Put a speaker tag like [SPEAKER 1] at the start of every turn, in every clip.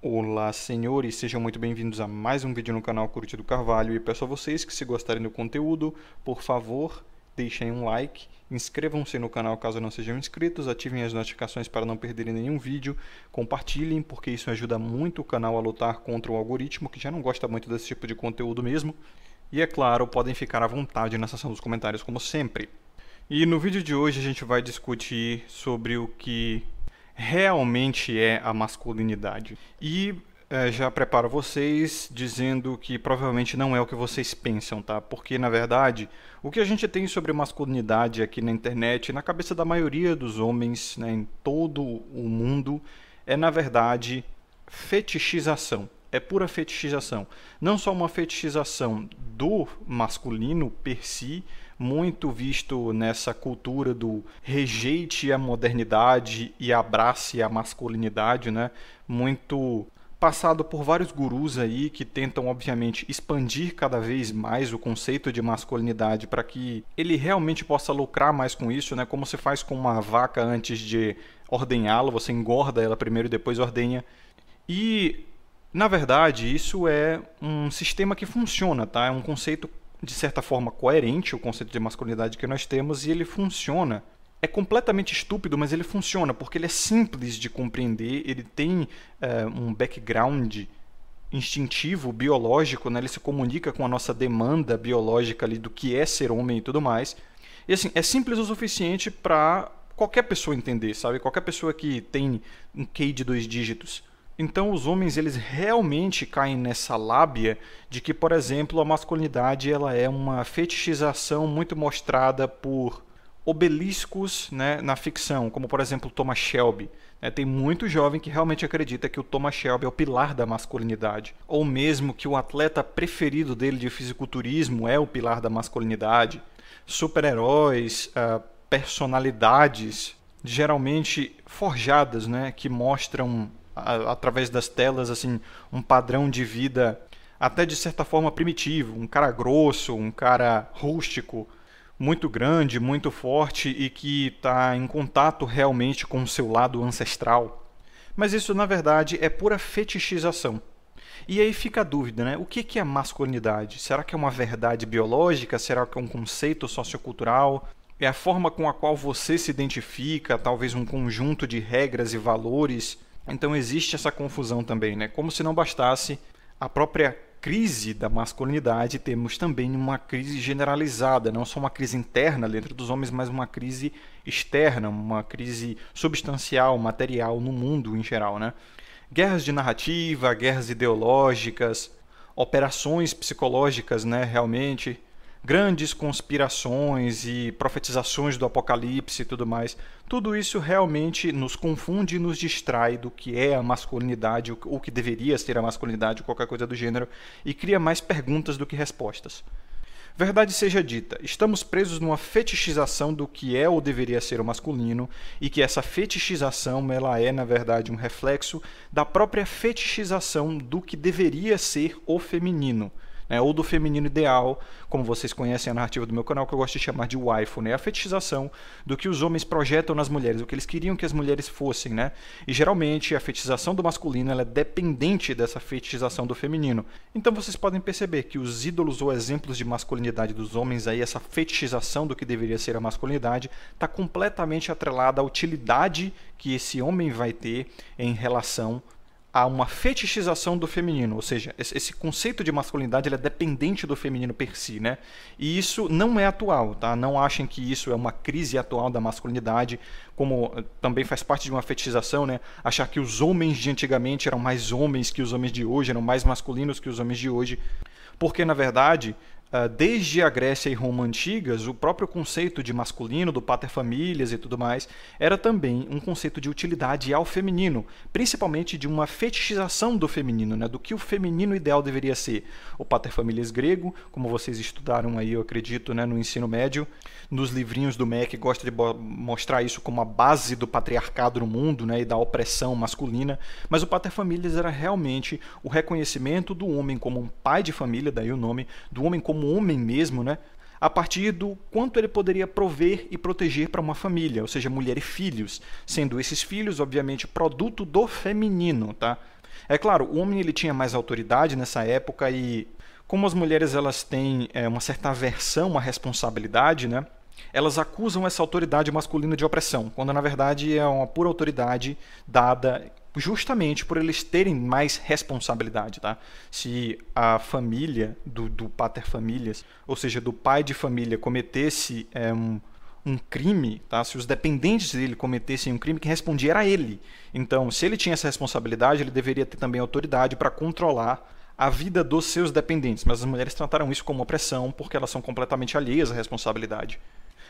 [SPEAKER 1] Olá senhores, sejam muito bem-vindos a mais um vídeo no canal do Carvalho e peço a vocês que se gostarem do conteúdo, por favor, deixem um like, inscrevam-se no canal caso não sejam inscritos, ativem as notificações para não perderem nenhum vídeo, compartilhem porque isso ajuda muito o canal a lutar contra o algoritmo que já não gosta muito desse tipo de conteúdo mesmo. E é claro, podem ficar à vontade na seção dos comentários como sempre. E no vídeo de hoje a gente vai discutir sobre o que realmente é a masculinidade. E é, já preparo vocês dizendo que provavelmente não é o que vocês pensam, tá? Porque, na verdade, o que a gente tem sobre masculinidade aqui na internet, na cabeça da maioria dos homens, né, em todo o mundo, é, na verdade, fetichização. É pura fetichização. Não só uma fetichização do masculino per si, muito visto nessa cultura do rejeite a modernidade e abrace a masculinidade, né? Muito passado por vários gurus aí que tentam, obviamente, expandir cada vez mais o conceito de masculinidade para que ele realmente possa lucrar mais com isso, né? Como se faz com uma vaca antes de ordenhá-la, você engorda ela primeiro e depois ordenha. E, na verdade, isso é um sistema que funciona, tá? É um conceito de certa forma, coerente o conceito de masculinidade que nós temos e ele funciona. É completamente estúpido, mas ele funciona porque ele é simples de compreender, ele tem é, um background instintivo, biológico, né? ele se comunica com a nossa demanda biológica ali do que é ser homem e tudo mais. E assim, é simples o suficiente para qualquer pessoa entender, sabe? Qualquer pessoa que tem um QI de dois dígitos então os homens eles realmente caem nessa lábia de que, por exemplo, a masculinidade ela é uma fetichização muito mostrada por obeliscos né, na ficção, como por exemplo Thomas Shelby. É, tem muito jovem que realmente acredita que o Thomas Shelby é o pilar da masculinidade, ou mesmo que o atleta preferido dele de fisiculturismo é o pilar da masculinidade. Super-heróis, uh, personalidades geralmente forjadas, né, que mostram através das telas assim um padrão de vida até de certa forma primitivo, um cara grosso, um cara rústico, muito grande, muito forte e que está em contato realmente com o seu lado ancestral. Mas isso na verdade é pura fetichização. E aí fica a dúvida, né? O que é masculinidade? Será que é uma verdade biológica? Será que é um conceito sociocultural? É a forma com a qual você se identifica, talvez um conjunto de regras e valores então existe essa confusão também, né? Como se não bastasse a própria crise da masculinidade, temos também uma crise generalizada, não só uma crise interna dentro dos homens, mas uma crise externa, uma crise substancial, material no mundo em geral, né? Guerras de narrativa, guerras ideológicas, operações psicológicas, né, realmente, grandes conspirações e profetizações do apocalipse e tudo mais, tudo isso realmente nos confunde e nos distrai do que é a masculinidade, ou que deveria ser a masculinidade, qualquer coisa do gênero, e cria mais perguntas do que respostas. Verdade seja dita, estamos presos numa fetichização do que é ou deveria ser o masculino e que essa fetichização ela é na verdade um reflexo da própria fetichização do que deveria ser o feminino né? ou do feminino ideal, como vocês conhecem a narrativa do meu canal, que eu gosto de chamar de waifu, né? a fetichização do que os homens projetam nas mulheres, o que eles queriam que as mulheres fossem. Né? E geralmente a fetichização do masculino é dependente dessa fetichização do feminino. Então vocês podem perceber que os ídolos ou exemplos de masculinidade dos homens, aí, essa fetichização do que deveria ser a masculinidade, está completamente atrelada à utilidade que esse homem vai ter em relação há uma fetichização do feminino, ou seja, esse conceito de masculinidade é dependente do feminino per si, né? E isso não é atual, tá? Não achem que isso é uma crise atual da masculinidade, como eh, também faz parte de uma fetichização, né? Achar que os homens de antigamente eram mais homens que os homens de hoje, eram mais masculinos que os homens de hoje, porque na verdade ah, desde a Grécia e Roma antigas, o próprio conceito de masculino, do pater e tudo mais, era também um conceito de utilidade ao feminino, principalmente de uma fetichização do feminino, né, do que o feminino ideal deveria ser. O pater grego, como vocês estudaram aí, eu acredito, né, no ensino médio, nos livrinhos do MEC gosta de mostrar isso como a base do patriarcado no mundo né, e da opressão masculina, mas o pater era realmente o reconhecimento do homem como um pai de família, daí o nome, do homem como como homem mesmo, né? a partir do quanto ele poderia prover e proteger para uma família, ou seja, mulher e filhos, sendo esses filhos, obviamente, produto do feminino, tá? É claro, o homem ele tinha mais autoridade nessa época e como as mulheres elas têm é, uma certa aversão à responsabilidade, né? Elas acusam essa autoridade masculina de opressão, quando na verdade é uma pura autoridade dada justamente por eles terem mais responsabilidade, tá? Se a família do, do pater familias, ou seja, do pai de família, cometesse é, um, um crime, tá? Se os dependentes dele cometessem um crime, quem respondia era ele. Então, se ele tinha essa responsabilidade, ele deveria ter também autoridade para controlar a vida dos seus dependentes. Mas as mulheres trataram isso como opressão, porque elas são completamente alheias à responsabilidade.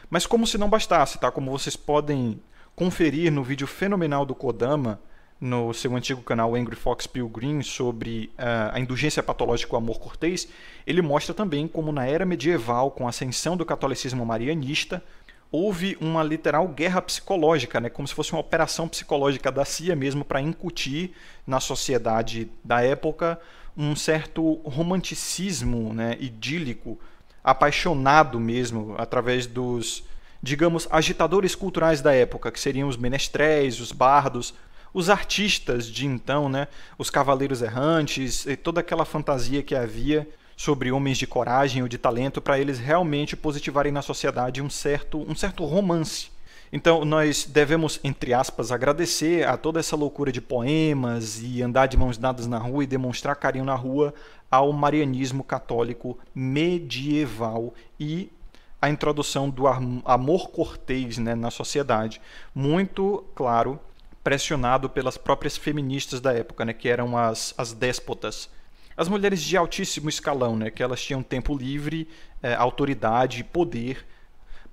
[SPEAKER 1] Mas como se não bastasse, tá? Como vocês podem conferir no vídeo fenomenal do Kodama, no seu antigo canal Angry Fox Pilgrim sobre uh, a indulgência patológica o amor cortês, ele mostra também como na era medieval, com a ascensão do catolicismo marianista, houve uma literal guerra psicológica, né, como se fosse uma operação psicológica da CIA mesmo para incutir na sociedade da época um certo romanticismo né, idílico, apaixonado mesmo, através dos, digamos, agitadores culturais da época, que seriam os menestréis, os bardos, os artistas de então, né? Os cavaleiros errantes e toda aquela fantasia que havia sobre homens de coragem ou de talento para eles realmente positivarem na sociedade um certo, um certo romance. Então, nós devemos, entre aspas, agradecer a toda essa loucura de poemas e andar de mãos dadas na rua e demonstrar carinho na rua ao marianismo católico medieval e a introdução do amor cortês né, na sociedade. Muito claro pressionado pelas próprias feministas da época, né, que eram as, as déspotas. As mulheres de altíssimo escalão, né, que elas tinham tempo livre, eh, autoridade e poder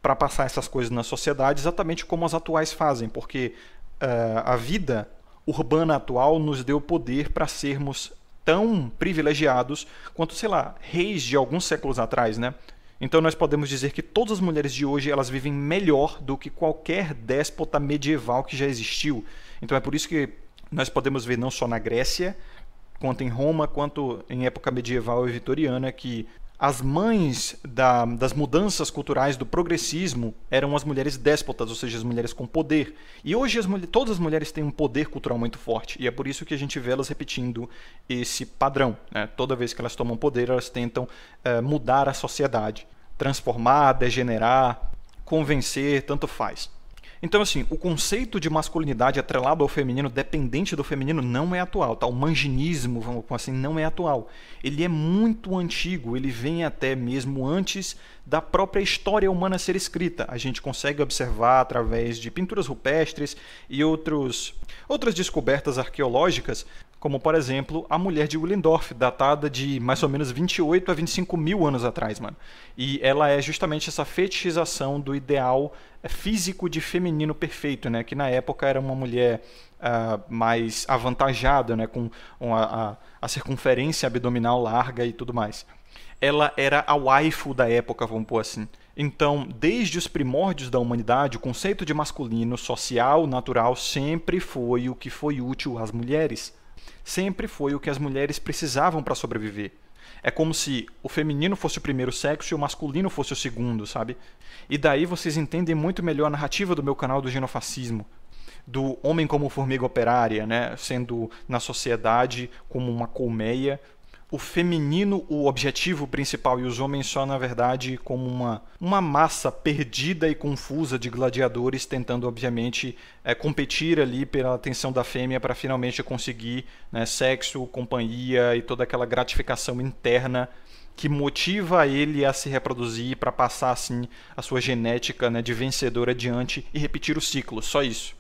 [SPEAKER 1] para passar essas coisas na sociedade, exatamente como as atuais fazem, porque uh, a vida urbana atual nos deu poder para sermos tão privilegiados quanto, sei lá, reis de alguns séculos atrás, né? Então nós podemos dizer que todas as mulheres de hoje elas vivem melhor do que qualquer déspota medieval que já existiu. Então é por isso que nós podemos ver não só na Grécia, quanto em Roma, quanto em época medieval e vitoriana, que as mães da, das mudanças culturais do progressismo eram as mulheres déspotas, ou seja, as mulheres com poder. E hoje as todas as mulheres têm um poder cultural muito forte, e é por isso que a gente vê elas repetindo esse padrão. Né? Toda vez que elas tomam poder, elas tentam é, mudar a sociedade, transformar, degenerar, convencer, tanto faz. Então, assim, o conceito de masculinidade atrelado ao feminino, dependente do feminino, não é atual, tá? O manginismo, vamos assim, não é atual. Ele é muito antigo, ele vem até mesmo antes da própria história humana ser escrita. A gente consegue observar através de pinturas rupestres e outros, outras descobertas arqueológicas como por exemplo a mulher de Willendorf, datada de mais ou menos 28 a 25 mil anos atrás, mano. E ela é justamente essa fetichização do ideal eh, físico de feminino perfeito, né? Que na época era uma mulher uh, mais avantajada, né? Com uma, a, a circunferência abdominal larga e tudo mais. Ela era a waifu da época, vamos pôr assim. Então, desde os primórdios da humanidade, o conceito de masculino social, natural, sempre foi o que foi útil às mulheres sempre foi o que as mulheres precisavam para sobreviver. É como se o feminino fosse o primeiro sexo e o masculino fosse o segundo, sabe? E daí vocês entendem muito melhor a narrativa do meu canal do genofascismo, do homem como formiga operária, né, sendo na sociedade como uma colmeia o feminino o objetivo principal e os homens só, na verdade, como uma, uma massa perdida e confusa de gladiadores tentando, obviamente, é, competir ali pela atenção da fêmea para finalmente conseguir né, sexo, companhia e toda aquela gratificação interna que motiva ele a se reproduzir para passar assim a sua genética né, de vencedor adiante e repetir o ciclo, só isso.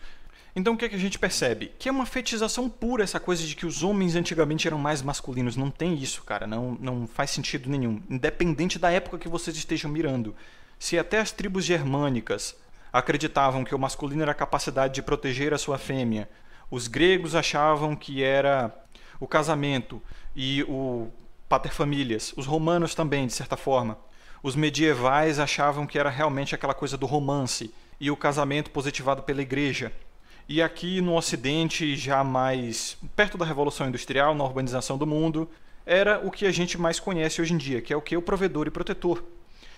[SPEAKER 1] Então o que, é que a gente percebe? Que é uma fetização pura essa coisa de que os homens antigamente eram mais masculinos. Não tem isso, cara. Não, não faz sentido nenhum. Independente da época que vocês estejam mirando. Se até as tribos germânicas acreditavam que o masculino era a capacidade de proteger a sua fêmea, os gregos achavam que era o casamento e o paterfamilias. os romanos também, de certa forma. Os medievais achavam que era realmente aquela coisa do romance e o casamento positivado pela igreja. E aqui no Ocidente, já mais perto da Revolução Industrial, na urbanização do mundo, era o que a gente mais conhece hoje em dia, que é o que? O provedor e protetor.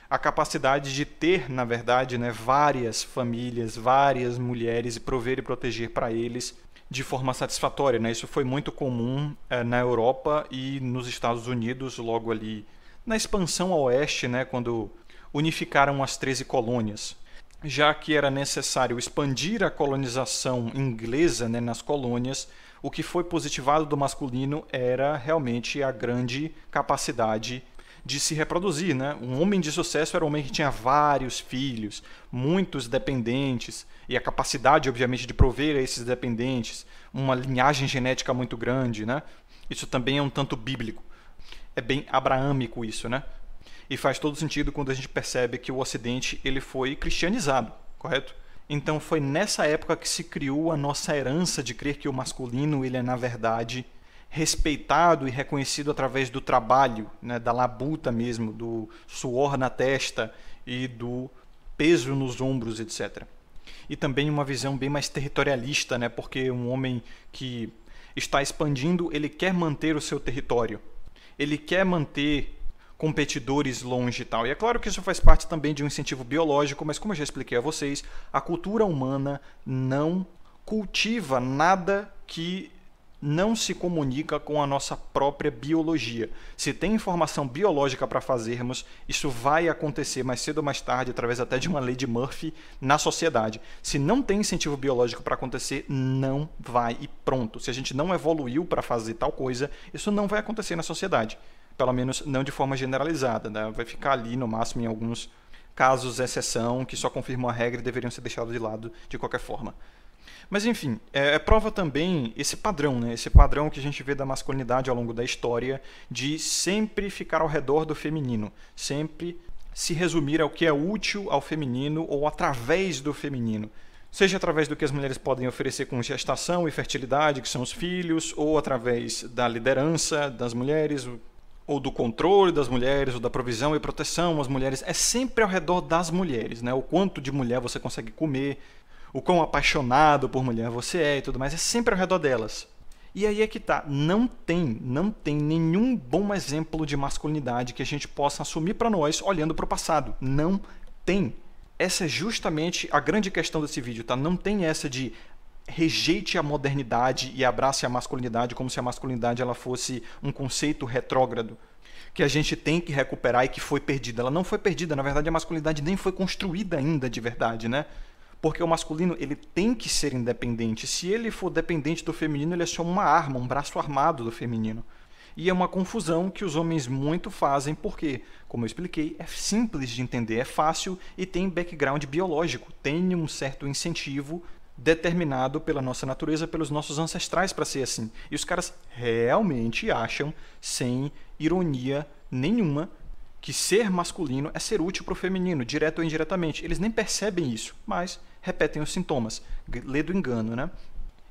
[SPEAKER 1] A capacidade de ter, na verdade, né, várias famílias, várias mulheres e prover e proteger para eles de forma satisfatória. Né? Isso foi muito comum é, na Europa e nos Estados Unidos, logo ali na expansão a oeste, né, quando unificaram as 13 colônias já que era necessário expandir a colonização inglesa né, nas colônias, o que foi positivado do masculino era realmente a grande capacidade de se reproduzir. Né? Um homem de sucesso era um homem que tinha vários filhos, muitos dependentes, e a capacidade, obviamente, de prover a esses dependentes, uma linhagem genética muito grande. Né? Isso também é um tanto bíblico. É bem abraâmico isso, né? E faz todo sentido quando a gente percebe que o Ocidente ele foi cristianizado, correto? Então foi nessa época que se criou a nossa herança de crer que o masculino ele é na verdade respeitado e reconhecido através do trabalho, né, da labuta mesmo, do suor na testa e do peso nos ombros, etc. E também uma visão bem mais territorialista, né, porque um homem que está expandindo, ele quer manter o seu território. Ele quer manter competidores longe e tal. E é claro que isso faz parte também de um incentivo biológico, mas como eu já expliquei a vocês, a cultura humana não cultiva nada que não se comunica com a nossa própria biologia. Se tem informação biológica para fazermos, isso vai acontecer mais cedo ou mais tarde, através até de uma lei de Murphy na sociedade. Se não tem incentivo biológico para acontecer, não vai e pronto. Se a gente não evoluiu para fazer tal coisa, isso não vai acontecer na sociedade pelo menos não de forma generalizada, né? vai ficar ali no máximo em alguns casos exceção que só confirmam a regra e deveriam ser deixados de lado de qualquer forma. Mas enfim, é, é, prova também esse padrão, né? Esse padrão que a gente vê da masculinidade ao longo da história de sempre ficar ao redor do feminino, sempre se resumir ao que é útil ao feminino ou através do feminino. Seja através do que as mulheres podem oferecer com gestação e fertilidade, que são os filhos, ou através da liderança das mulheres, ou do controle das mulheres, ou da provisão e proteção às mulheres, é sempre ao redor das mulheres, né? O quanto de mulher você consegue comer, o quão apaixonado por mulher você é e tudo mais, é sempre ao redor delas. E aí é que tá, não tem, não tem nenhum bom exemplo de masculinidade que a gente possa assumir para nós olhando para o passado. Não tem. Essa é justamente a grande questão desse vídeo, tá? Não tem essa de rejeite a modernidade e abrace a masculinidade como se a masculinidade ela fosse um conceito retrógrado que a gente tem que recuperar e que foi perdida. Ela não foi perdida, na verdade a masculinidade nem foi construída ainda de verdade, né? Porque o masculino, ele tem que ser independente. Se ele for dependente do feminino, ele é só uma arma, um braço armado do feminino. E é uma confusão que os homens muito fazem, porque, como eu expliquei, é simples de entender, é fácil e tem background biológico, tem um certo incentivo determinado pela nossa natureza, pelos nossos ancestrais para ser assim. E os caras realmente acham, sem ironia nenhuma, que ser masculino é ser útil para o feminino, direto ou indiretamente. Eles nem percebem isso, mas repetem os sintomas. Lê do engano, né?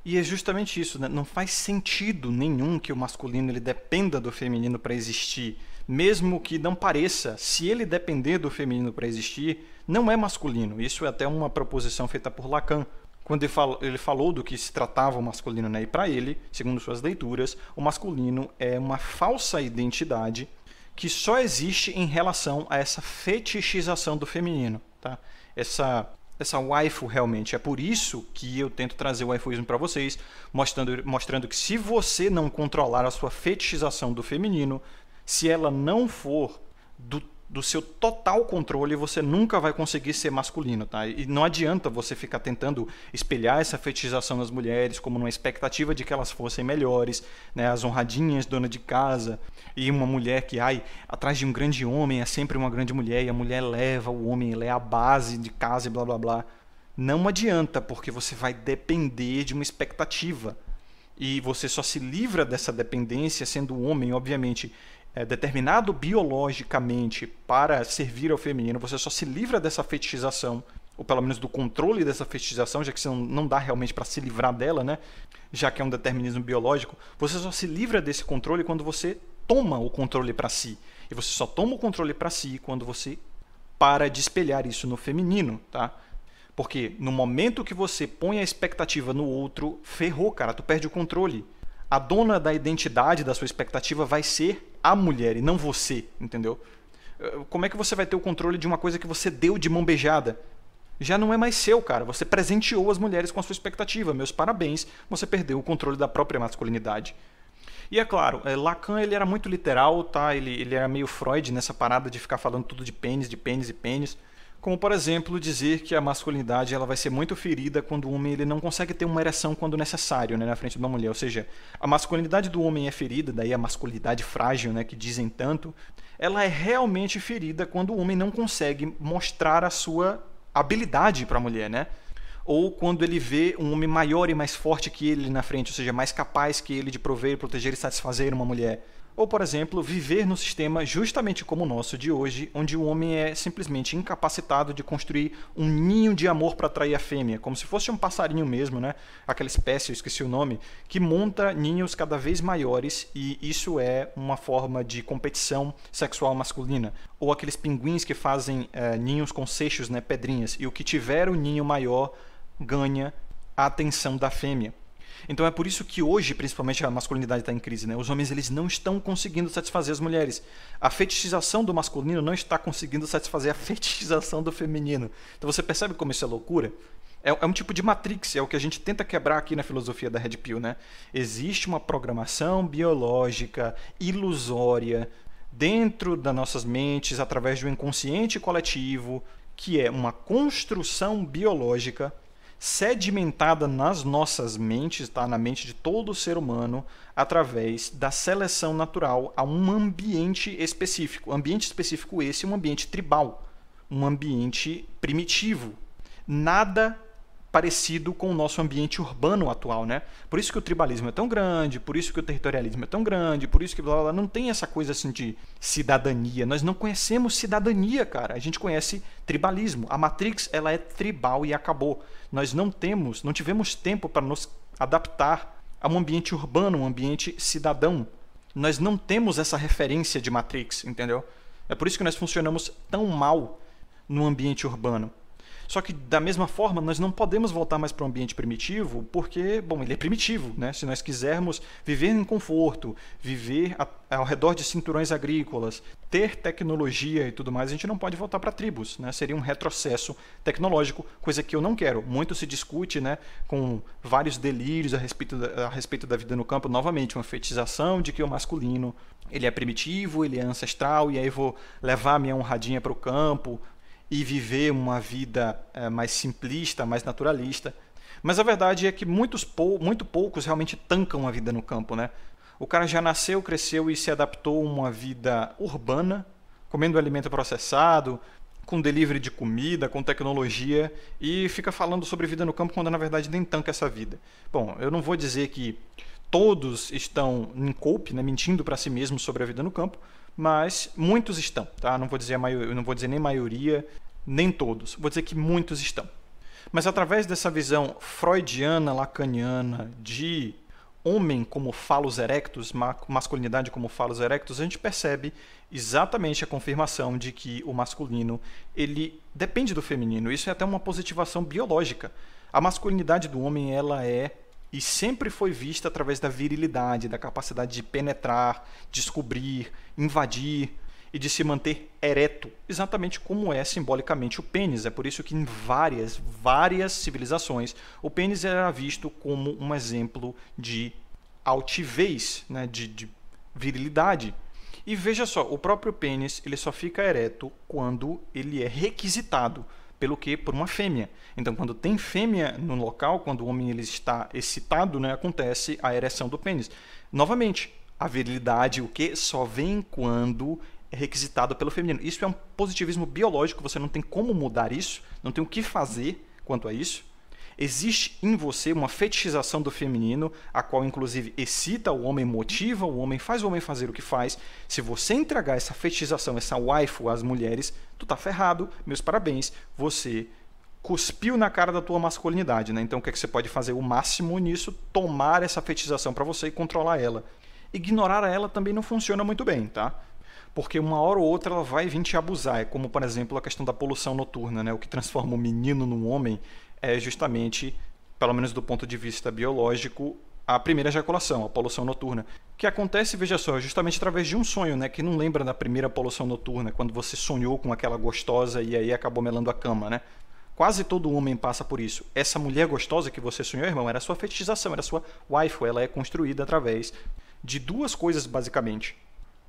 [SPEAKER 1] E é justamente isso, né? não faz sentido nenhum que o masculino ele dependa do feminino para existir, mesmo que não pareça. Se ele depender do feminino para existir, não é masculino. Isso é até uma proposição feita por Lacan, quando ele, fala, ele falou do que se tratava o masculino, né? E para ele, segundo suas leituras, o masculino é uma falsa identidade que só existe em relação a essa fetichização do feminino, tá? Essa essa waifu realmente. É por isso que eu tento trazer o waifuismo para vocês, mostrando, mostrando que se você não controlar a sua fetichização do feminino, se ela não for do do seu total controle, você nunca vai conseguir ser masculino, tá? E não adianta você ficar tentando espelhar essa fetichização nas mulheres como numa expectativa de que elas fossem melhores, né? As honradinhas, dona de casa, e uma mulher que, ai, atrás de um grande homem é sempre uma grande mulher, e a mulher leva o homem, ela é a base de casa e blá blá blá. Não adianta, porque você vai depender de uma expectativa. E você só se livra dessa dependência sendo um homem, obviamente, é, determinado biologicamente para servir ao feminino, você só se livra dessa fetichização, ou pelo menos do controle dessa fetichização, já que você não, não dá realmente para se livrar dela, né? já que é um determinismo biológico, você só se livra desse controle quando você toma o controle para si. E você só toma o controle para si quando você para de espelhar isso no feminino, tá? Porque no momento que você põe a expectativa no outro, ferrou, cara, tu perde o controle a dona da identidade da sua expectativa vai ser a mulher e não você, entendeu? Eh, como é que você vai ter o controle de uma coisa que você deu de mão beijada? Já não é mais seu, cara. Você presenteou as mulheres com a sua expectativa. Meus parabéns, você perdeu o controle da própria masculinidade. E é claro, eh, Lacan ele era muito literal, tá? Ele, ele era meio Freud nessa parada de ficar falando tudo de pênis, de pênis e pênis. Como, por exemplo, dizer que a masculinidade ela vai ser muito ferida quando o homem ele não consegue ter uma ereção quando necessário né, na frente de uma mulher. Ou seja, a masculinidade do homem é ferida, daí a masculinidade frágil, né, que dizem tanto, ela é realmente ferida quando o homem não consegue mostrar a sua habilidade para a mulher, né? Ou quando ele vê um homem maior e mais forte que ele na frente, ou seja, mais capaz que ele de prover, proteger e satisfazer uma mulher ou, por exemplo, viver num sistema justamente como o nosso de hoje, onde o homem é simplesmente incapacitado de construir um ninho de amor para atrair a fêmea, como se fosse um passarinho mesmo, né? Aquela espécie, eu esqueci o nome, que monta ninhos cada vez maiores e isso é uma forma de competição sexual masculina. Ou aqueles pinguins que fazem é, ninhos com seixos, né? Pedrinhas, e o que tiver o ninho maior ganha a atenção da fêmea. Então é por isso que hoje, principalmente, a masculinidade está em crise. Né? Os homens eles não estão conseguindo satisfazer as mulheres. A fetichização do masculino não está conseguindo satisfazer a fetichização do feminino. Então você percebe como isso é loucura? É, é um tipo de matrix, é o que a gente tenta quebrar aqui na filosofia da Red Pill. Né? Existe uma programação biológica ilusória dentro das nossas mentes, através do inconsciente coletivo, que é uma construção biológica sedimentada nas nossas mentes, tá? na mente de todo ser humano, através da seleção natural a um ambiente específico. Ambiente específico esse, um ambiente tribal, um ambiente primitivo. Nada parecido com o nosso ambiente urbano atual, né? Por isso que o tribalismo é tão grande, por isso que o territorialismo é tão grande, por isso que blá, blá, blá não tem essa coisa assim de cidadania. Nós não conhecemos cidadania, cara. A gente conhece tribalismo. A Matrix, ela é tribal e acabou. Nós não temos, não tivemos tempo para nos adaptar a um ambiente urbano, um ambiente cidadão. Nós não temos essa referência de Matrix, entendeu? É por isso que nós funcionamos tão mal no ambiente urbano. Só que da mesma forma, nós não podemos voltar mais para o um ambiente primitivo, porque, bom, ele é primitivo, né? Se nós quisermos viver em conforto, viver a, ao redor de cinturões agrícolas, ter tecnologia e tudo mais, a gente não pode voltar para tribos, né? Seria um retrocesso tecnológico, coisa que eu não quero. Muito se discute, né, com vários delírios a respeito da, a respeito da vida no campo, novamente, uma fetização de que o masculino, ele é primitivo, ele é ancestral e aí vou levar minha honradinha para o campo, e viver uma vida é, mais simplista, mais naturalista. Mas a verdade é que muitos pou, muito poucos realmente tancam a vida no campo, né? O cara já nasceu, cresceu e se adaptou a uma vida urbana, comendo alimento processado, com delivery de comida, com tecnologia e fica falando sobre vida no campo quando na verdade nem tanca essa vida. Bom, eu não vou dizer que todos estão em coupe, né, mentindo para si mesmos sobre a vida no campo, mas muitos estão, tá? Não vou dizer maioria, não vou dizer nem maioria, nem todos. Vou dizer que muitos estão. Mas através dessa visão freudiana, lacaniana de homem como falos erectus, masculinidade como falos erectus, a gente percebe exatamente a confirmação de que o masculino ele depende do feminino. Isso é até uma positivação biológica. A masculinidade do homem ela é e sempre foi vista através da virilidade, da capacidade de penetrar, descobrir, invadir e de se manter ereto, exatamente como é simbolicamente o pênis. É por isso que em várias, várias civilizações o pênis era visto como um exemplo de altivez, né, de, de virilidade. E veja só, o próprio pênis ele só fica ereto quando ele é requisitado pelo que por uma fêmea. Então, quando tem fêmea no local, quando o homem ele está excitado, né, acontece a ereção do pênis. Novamente, a virilidade, o que só vem quando é requisitada pelo feminino. Isso é um positivismo biológico, você não tem como mudar isso, não tem o que fazer quanto a isso. Existe em você uma fetichização do feminino, a qual inclusive excita o homem, motiva o homem, faz o homem fazer o que faz. Se você entregar essa fetichização, essa waifu às mulheres, tu tá ferrado, meus parabéns, você cuspiu na cara da tua masculinidade, né? Então o que, é que você pode fazer o máximo nisso? Tomar essa fetichização para você e controlar ela. Ignorar ela também não funciona muito bem, tá? porque uma hora ou outra ela vai vir te abusar. É como, por exemplo, a questão da poluição noturna, né? O que transforma o menino num homem é justamente, pelo menos do ponto de vista biológico, a primeira ejaculação, a poluição noturna. Que acontece, veja só, é justamente através de um sonho, né? Que não lembra da primeira poluição noturna, quando você sonhou com aquela gostosa e aí acabou melando a cama, né? Quase todo homem passa por isso. Essa mulher gostosa que você sonhou, irmão, era sua fetichização, era sua wife, ela é construída através de duas coisas basicamente.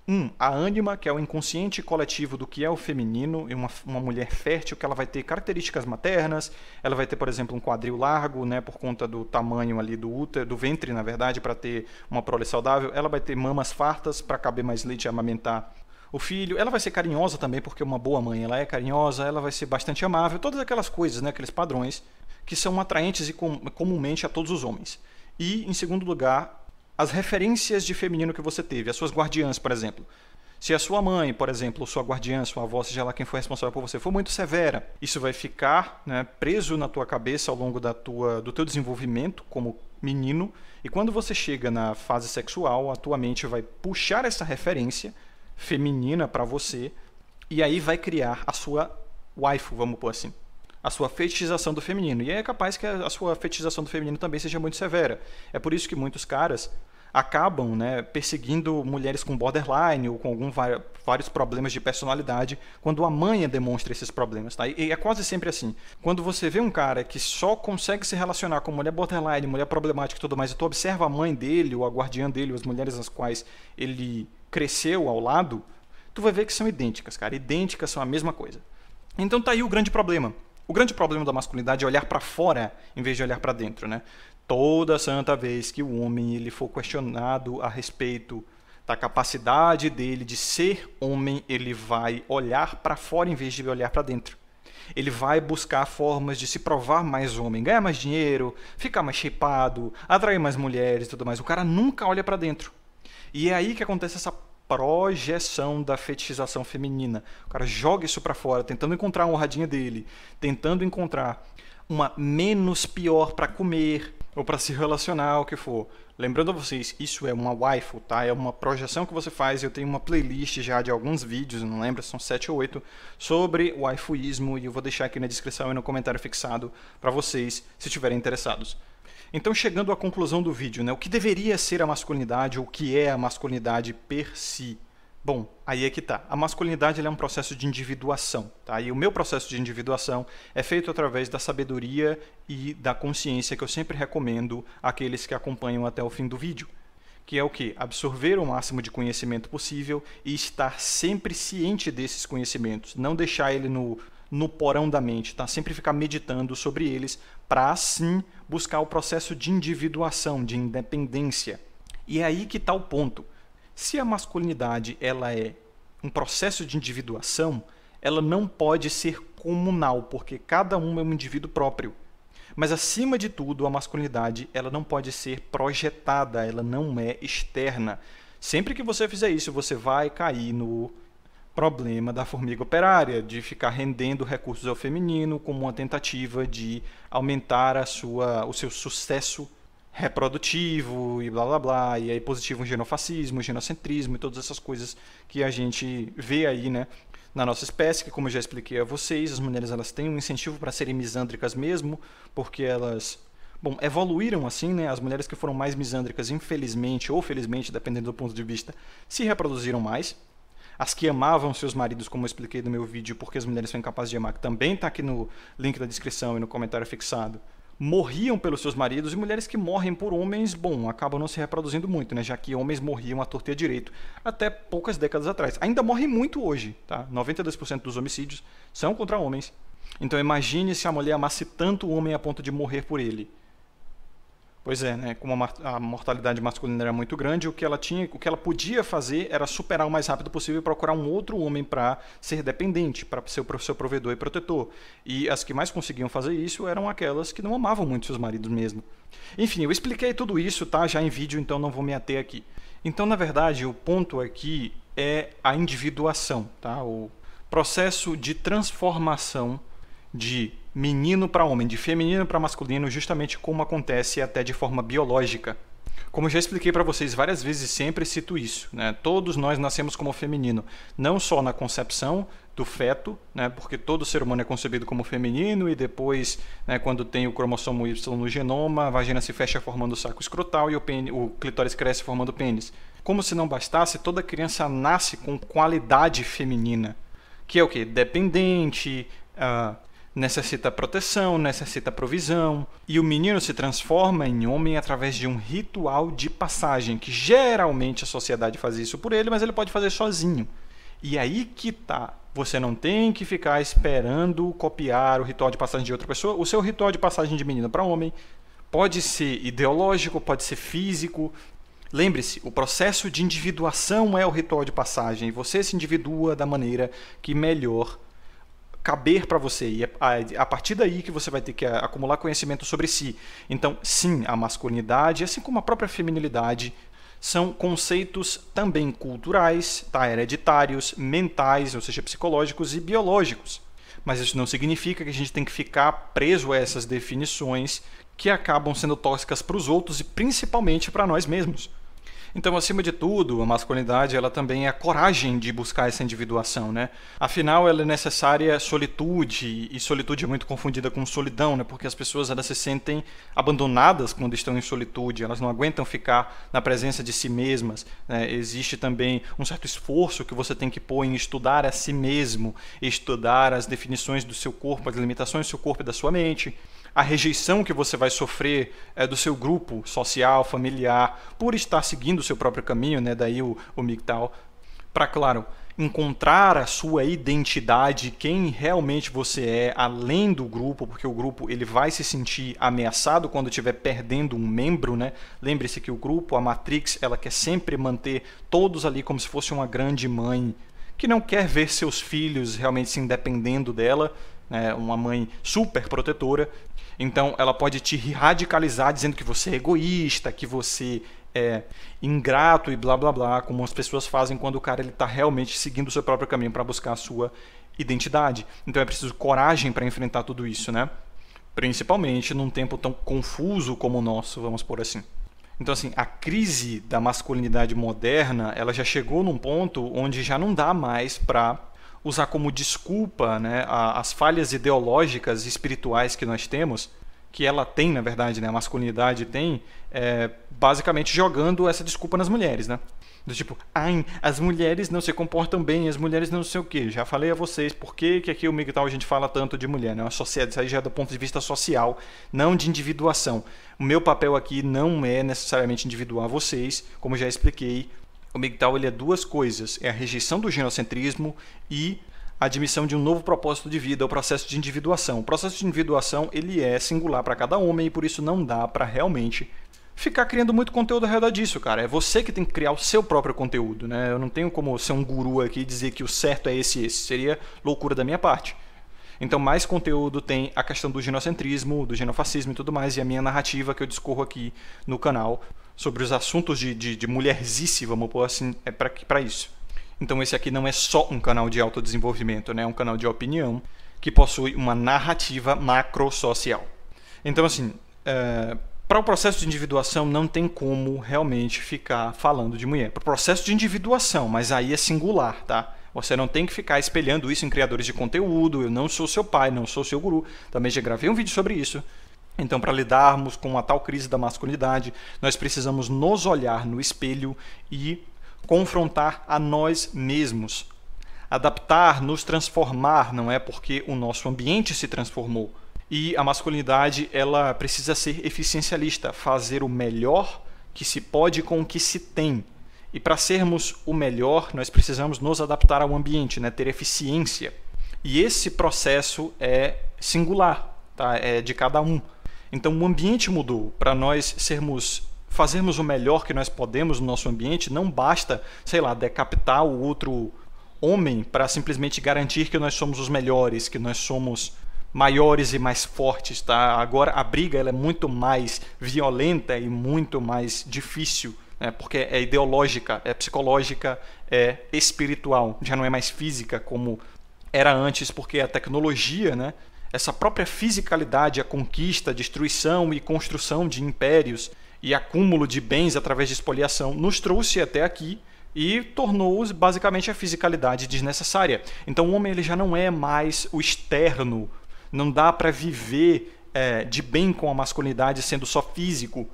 [SPEAKER 1] Um, a ânima, que é o inconsciente coletivo do que é o feminino, e uma, uma mulher fértil que ela vai ter características maternas, ela vai ter, por exemplo, um quadril largo, né, por conta do tamanho ali do útero, do ventre, na verdade, para ter uma prole saudável, ela vai ter mamas fartas para caber mais leite e amamentar o filho, ela vai ser carinhosa também, porque uma boa mãe, ela é carinhosa, ela vai ser bastante amável, todas aquelas coisas, né, aqueles padrões que são atraentes e com, comumente a todos os homens. E, em segundo lugar, as referências de feminino que você teve, as suas guardiãs, por exemplo. Se a sua mãe, por exemplo, sua guardiã, sua avó, seja lá quem for responsável por você, for muito severa, isso vai ficar né, preso na tua cabeça ao longo da tua, do teu desenvolvimento como menino. E quando você chega na fase sexual, a tua mente vai puxar essa referência feminina para você e aí vai criar a sua waifu, vamos por assim a sua fetichização do feminino. E é capaz que a sua fetichização do feminino também seja muito severa. É por isso que muitos caras acabam né, perseguindo mulheres com borderline ou com algum, vários problemas de personalidade quando a mãe demonstra esses problemas. Tá? E é quase sempre assim. Quando você vê um cara que só consegue se relacionar com mulher borderline, mulher problemática e tudo mais, e tu observa a mãe dele ou a guardiã dele, ou as mulheres nas quais ele cresceu ao lado, tu vai ver que são idênticas, cara. Idênticas são a mesma coisa. Então tá aí o grande problema. O grande problema da masculinidade é olhar para fora em vez de olhar para dentro, né? Toda santa vez que o homem ele for questionado a respeito da capacidade dele de ser homem, ele vai olhar para fora em vez de olhar para dentro. Ele vai buscar formas de se provar mais homem, ganhar mais dinheiro, ficar mais shapeado, atrair mais mulheres e tudo mais. O cara nunca olha para dentro. E é aí que acontece essa projeção da fetichização feminina. O cara joga isso para fora, tentando encontrar a honradinha dele, tentando encontrar uma menos pior para comer ou para se relacionar, o que for. Lembrando a vocês, isso é uma waifu, tá? É uma projeção que você faz. Eu tenho uma playlist já de alguns vídeos, não lembro, são 7 ou 8, sobre waifuísmo e eu vou deixar aqui na descrição e no comentário fixado para vocês, se estiverem interessados. Então, chegando à conclusão do vídeo, né, o que deveria ser a masculinidade ou o que é a masculinidade per si? Bom, aí é que tá. A masculinidade é um processo de individuação, tá? E o meu processo de individuação é feito através da sabedoria e da consciência que eu sempre recomendo àqueles que acompanham até o fim do vídeo que é o que? Absorver o máximo de conhecimento possível e estar sempre ciente desses conhecimentos, não deixar ele no, no porão da mente, tá? Sempre ficar meditando sobre eles para assim buscar o processo de individuação, de independência. E é aí que está o ponto. Se a masculinidade ela é um processo de individuação, ela não pode ser comunal, porque cada um é um indivíduo próprio. Mas acima de tudo, a masculinidade ela não pode ser projetada, ela não é externa. Sempre que você fizer isso, você vai cair no problema da formiga operária, de ficar rendendo recursos ao feminino como uma tentativa de aumentar a sua, o seu sucesso reprodutivo e blá blá blá, e aí positivo o genofascismo, o genocentrismo e todas essas coisas que a gente vê aí, né? Na nossa espécie, que como eu já expliquei a vocês, as mulheres elas têm um incentivo para serem misândricas mesmo, porque elas bom, evoluíram assim, né? As mulheres que foram mais misândricas, infelizmente ou felizmente, dependendo do ponto de vista, se reproduziram mais as que amavam seus maridos, como eu expliquei no meu vídeo, porque as mulheres são incapazes de amar, que também está aqui no link da descrição e no comentário fixado, morriam pelos seus maridos e mulheres que morrem por homens, bom, acabam não se reproduzindo muito, né? Já que homens morriam à torta e à direito até poucas décadas atrás. Ainda morrem muito hoje, tá? 92% dos homicídios são contra homens. Então imagine se a mulher amasse tanto o homem a ponto de morrer por ele. Pois é, né? Como a mortalidade masculina era muito grande, o que ela tinha, o que ela podia fazer era superar o mais rápido possível e procurar um outro homem para ser dependente, para ser o seu provedor e protetor. E as que mais conseguiam fazer isso eram aquelas que não amavam muito seus maridos mesmo. Enfim, eu expliquei tudo isso, tá? Já em vídeo, então não vou me ater aqui. Então, na verdade, o ponto aqui é a individuação, tá? O processo de transformação de menino para homem, de feminino para masculino, justamente como acontece até de forma biológica. Como já expliquei para vocês várias vezes, sempre cito isso. Né? Todos nós nascemos como feminino, não só na concepção do feto, né? porque todo ser humano é concebido como feminino e depois, né, quando tem o cromossomo Y no genoma, a vagina se fecha formando o saco escrotal e o, pênis, o clitóris cresce formando o pênis. Como se não bastasse, toda criança nasce com qualidade feminina, que é o que? Dependente, uh, necessita proteção, necessita provisão, e o menino se transforma em homem através de um ritual de passagem, que geralmente a sociedade faz isso por ele, mas ele pode fazer sozinho. E aí que tá. Você não tem que ficar esperando copiar o ritual de passagem de outra pessoa. O seu ritual de passagem de menino para homem pode ser ideológico, pode ser físico. Lembre-se, o processo de individuação é o ritual de passagem. Você se individua da maneira que melhor caber para você. E é a partir daí que você vai ter que acumular conhecimento sobre si. Então, sim, a masculinidade, assim como a própria feminilidade, são conceitos também culturais, tá? hereditários, mentais, ou seja, psicológicos e biológicos. Mas isso não significa que a gente tem que ficar preso a essas definições que acabam sendo tóxicas para os outros e principalmente para nós mesmos. Então, acima de tudo, a masculinidade ela também é a coragem de buscar essa individuação, né? Afinal, ela é necessária solitude e solitude é muito confundida com solidão, né? Porque as pessoas elas se sentem abandonadas quando estão em solitude, elas não aguentam ficar na presença de si mesmas. Né? Existe também um certo esforço que você tem que pôr em estudar a si mesmo, estudar as definições do seu corpo, as limitações do seu corpo e da sua mente a rejeição que você vai sofrer é, do seu grupo social, familiar, por estar seguindo o seu próprio caminho, né? daí o, o MGTOW, para, claro, encontrar a sua identidade, quem realmente você é, além do grupo, porque o grupo ele vai se sentir ameaçado quando estiver perdendo um membro, né? Lembre-se que o grupo, a Matrix, ela quer sempre manter todos ali como se fosse uma grande mãe, que não quer ver seus filhos realmente se independendo dela né, uma mãe super protetora, então ela pode te radicalizar dizendo que você é egoísta, que você é ingrato e blá blá blá, como as pessoas fazem quando o cara está realmente seguindo o seu próprio caminho para buscar a sua identidade. Então é preciso coragem para enfrentar tudo isso, né? Principalmente num tempo tão confuso como o nosso, vamos por assim. Então assim, a crise da masculinidade moderna, ela já chegou num ponto onde já não dá mais para usar como desculpa né, as falhas ideológicas e espirituais que nós temos, que ela tem, na verdade, né, a masculinidade tem, é, basicamente jogando essa desculpa nas mulheres, né? Do tipo, ai, as mulheres não se comportam bem, as mulheres não sei o quê. Já falei a vocês por que, que aqui o MGTOW a gente fala tanto de mulher, né? A sociedade, isso aí já é do ponto de vista social, não de individuação. O meu papel aqui não é necessariamente individuar vocês, como já expliquei o Migdal ele é duas coisas: é a rejeição do genocentrismo e a admissão de um novo propósito de vida, o processo de individuação. O processo de individuação ele é singular para cada homem e por isso não dá para realmente ficar criando muito conteúdo ao redor disso, cara. É você que tem que criar o seu próprio conteúdo, né? Eu não tenho como ser um guru aqui e dizer que o certo é esse esse. Seria loucura da minha parte. Então, mais conteúdo tem a questão do genocentrismo, do genofascismo e tudo mais, e a minha narrativa que eu discorro aqui no canal sobre os assuntos de, de, de mulherzice, vamos pôr assim, é para isso. Então esse aqui não é só um canal de autodesenvolvimento, né? é um canal de opinião que possui uma narrativa macrosocial. Então assim, é, para o processo de individuação não tem como realmente ficar falando de mulher. Para o processo de individuação, mas aí é singular, tá? Você não tem que ficar espelhando isso em criadores de conteúdo. Eu não sou seu pai, não sou seu guru. Também já gravei um vídeo sobre isso. Então, para lidarmos com a tal crise da masculinidade, nós precisamos nos olhar no espelho e confrontar a nós mesmos. Adaptar, nos transformar, não é porque o nosso ambiente se transformou. E a masculinidade, ela precisa ser eficiencialista, fazer o melhor que se pode com o que se tem. E para sermos o melhor, nós precisamos nos adaptar ao ambiente, né? ter eficiência. E esse processo é singular, tá? é de cada um. Então o ambiente mudou. Para nós sermos fazermos o melhor que nós podemos no nosso ambiente, não basta, sei lá, decapitar o outro homem para simplesmente garantir que nós somos os melhores, que nós somos maiores e mais fortes, tá? Agora a briga ela é muito mais violenta e muito mais difícil, né? Porque é ideológica, é psicológica, é espiritual, já não é mais física como era antes, porque a tecnologia, né? Essa própria fisicalidade, a conquista, destruição e construção de impérios e acúmulo de bens através de espoliação nos trouxe até aqui e tornou basicamente a fisicalidade desnecessária. Então o homem ele já não é mais o externo, não dá para viver é, de bem com a masculinidade sendo só físico.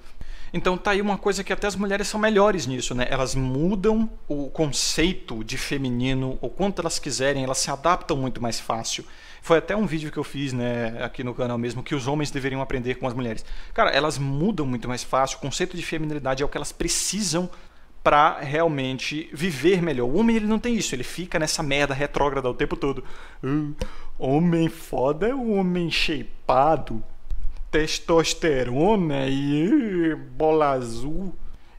[SPEAKER 1] Então tá aí uma coisa que até as mulheres são melhores nisso, né? Elas mudam o conceito de feminino, ou quanto elas quiserem, elas se adaptam muito mais fácil. Foi até um vídeo que eu fiz, né, aqui no canal mesmo, que os homens deveriam aprender com as mulheres. Cara, elas mudam muito mais fácil, o conceito de feminilidade é o que elas precisam para realmente viver melhor. O homem ele não tem isso, ele fica nessa merda retrógrada o tempo todo. Uh, homem foda é o homem shapeado, testosterona e uh, bola azul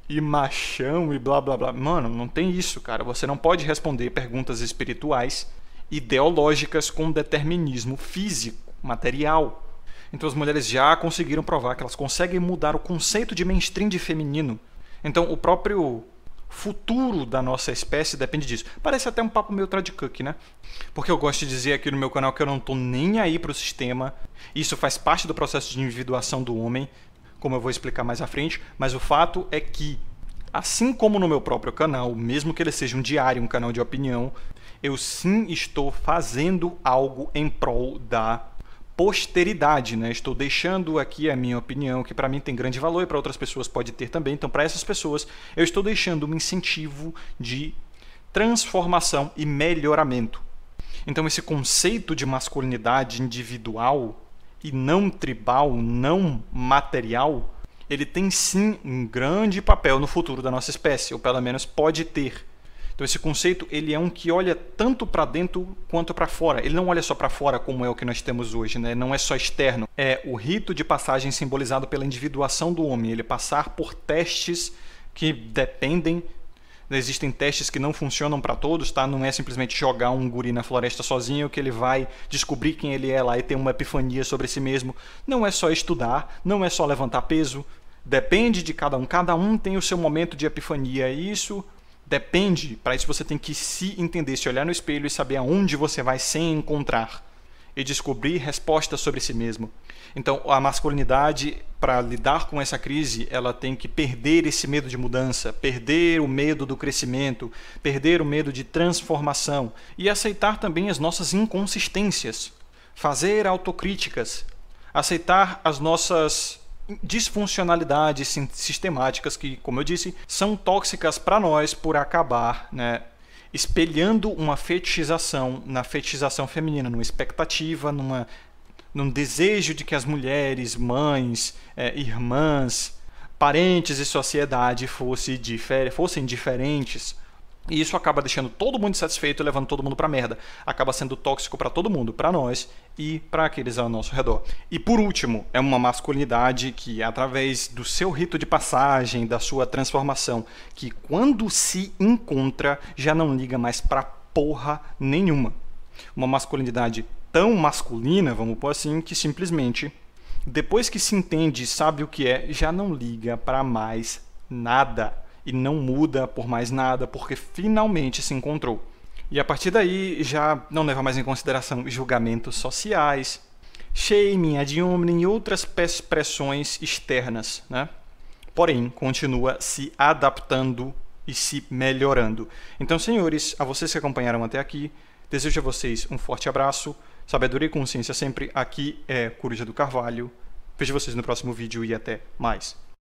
[SPEAKER 1] e machão e blá blá blá. Mano, não tem isso, cara. Você não pode responder perguntas espirituais ideológicas com determinismo físico, material. Então as mulheres já conseguiram provar que elas conseguem mudar o conceito de mainstream de feminino. Então o próprio futuro da nossa espécie depende disso. Parece até um papo meio tradicuck, né? Porque eu gosto de dizer aqui no meu canal que eu não tô nem aí pro sistema. Isso faz parte do processo de individuação do homem, como eu vou explicar mais à frente, mas o fato é que assim como no meu próprio canal, mesmo que ele seja um diário, um canal de opinião, eu sim estou fazendo algo em prol da posteridade, né? Estou deixando aqui a minha opinião, que para mim tem grande valor e para outras pessoas pode ter também. Então, para essas pessoas, eu estou deixando um incentivo de transformação e melhoramento. Então, esse conceito de masculinidade individual e não tribal, não material, ele tem sim um grande papel no futuro da nossa espécie, ou pelo menos pode ter. Então esse conceito ele é um que olha tanto para dentro quanto para fora. Ele não olha só para fora como é o que nós temos hoje, né? Não é só externo. É o rito de passagem simbolizado pela individuação do homem, ele passar por testes que dependem Existem testes que não funcionam para todos, tá? Não é simplesmente jogar um guri na floresta sozinho que ele vai descobrir quem ele é lá e ter uma epifania sobre si mesmo. Não é só estudar, não é só levantar peso, Depende de cada um, cada um tem o seu momento de epifania, e isso Depende, para isso você tem que se entender, se olhar no espelho e saber aonde você vai sem encontrar e descobrir respostas sobre si mesmo. Então, a masculinidade, para lidar com essa crise, ela tem que perder esse medo de mudança, perder o medo do crescimento, perder o medo de transformação e aceitar também as nossas inconsistências, fazer autocríticas, aceitar as nossas disfuncionalidades sistemáticas que, como eu disse, são tóxicas para nós por acabar, né, espelhando uma fetichização na fetichização feminina, numa expectativa, numa, num desejo de que as mulheres, mães, é, irmãs, parentes e sociedade fosse difer fossem diferentes e isso acaba deixando todo mundo insatisfeito e levando todo mundo para merda. Acaba sendo tóxico para todo mundo, para nós e para aqueles ao nosso redor. E por último, é uma masculinidade que através do seu rito de passagem, da sua transformação, que quando se encontra já não liga mais para porra nenhuma. Uma masculinidade tão masculina, vamos por assim, que simplesmente depois que se entende e sabe o que é, já não liga para mais nada e não muda por mais nada porque finalmente se encontrou. E a partir daí já não leva mais em consideração julgamentos sociais, shaming, ad hominem e outras pressões externas, né? Porém, continua se adaptando e se melhorando. Então, senhores, a vocês que acompanharam até aqui, desejo a vocês um forte abraço, sabedoria e consciência sempre. Aqui é Coruja do Carvalho. Vejo vocês no próximo vídeo e até mais.